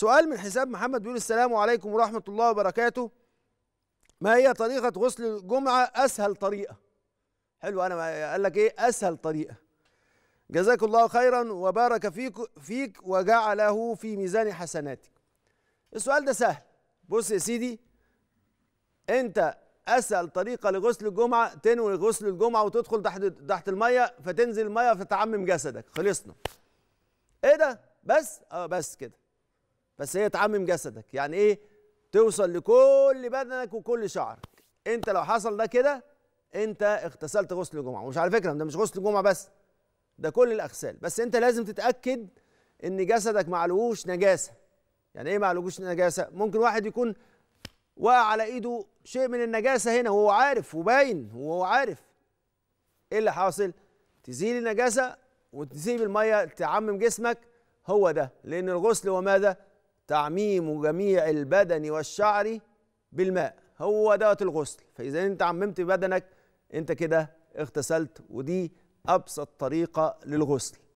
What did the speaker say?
سؤال من حساب محمد بيقول السلام عليكم ورحمة الله وبركاته ما هي طريقة غسل الجمعة أسهل طريقة حلو أنا قال لك إيه أسهل طريقة جزاك الله خيرا وبارك فيك فيك وجعله في ميزان حسناتك السؤال ده سهل بص يا سيدي انت اسهل طريقه لغسل الجمعه تنوي غسل الجمعه وتدخل تحت تحت الميه فتنزل الميه فتعمم جسدك خلصنا ايه ده بس اه بس كده بس هي تعمم جسدك يعني ايه توصل لكل بدنك وكل شعرك انت لو حصل ده كده انت اغتسلت غسل الجمعه ومش على فكره ده مش غسل الجمعه بس ده كل الاغسال بس انت لازم تتاكد ان جسدك معلوش نجاسه يعني ايه معلوش نجاسه ممكن واحد يكون وقع على ايده شيء من النجاسه هنا وهو عارف وباين وهو عارف ايه اللي حاصل تزيل النجاسه وتسيب الميه تعمم جسمك هو ده لان الغسل وماذا تعميم جميع البدن والشعر بالماء هو دوت الغسل فإذا أنت عممت بدنك أنت كده اغتسلت ودي أبسط طريقة للغسل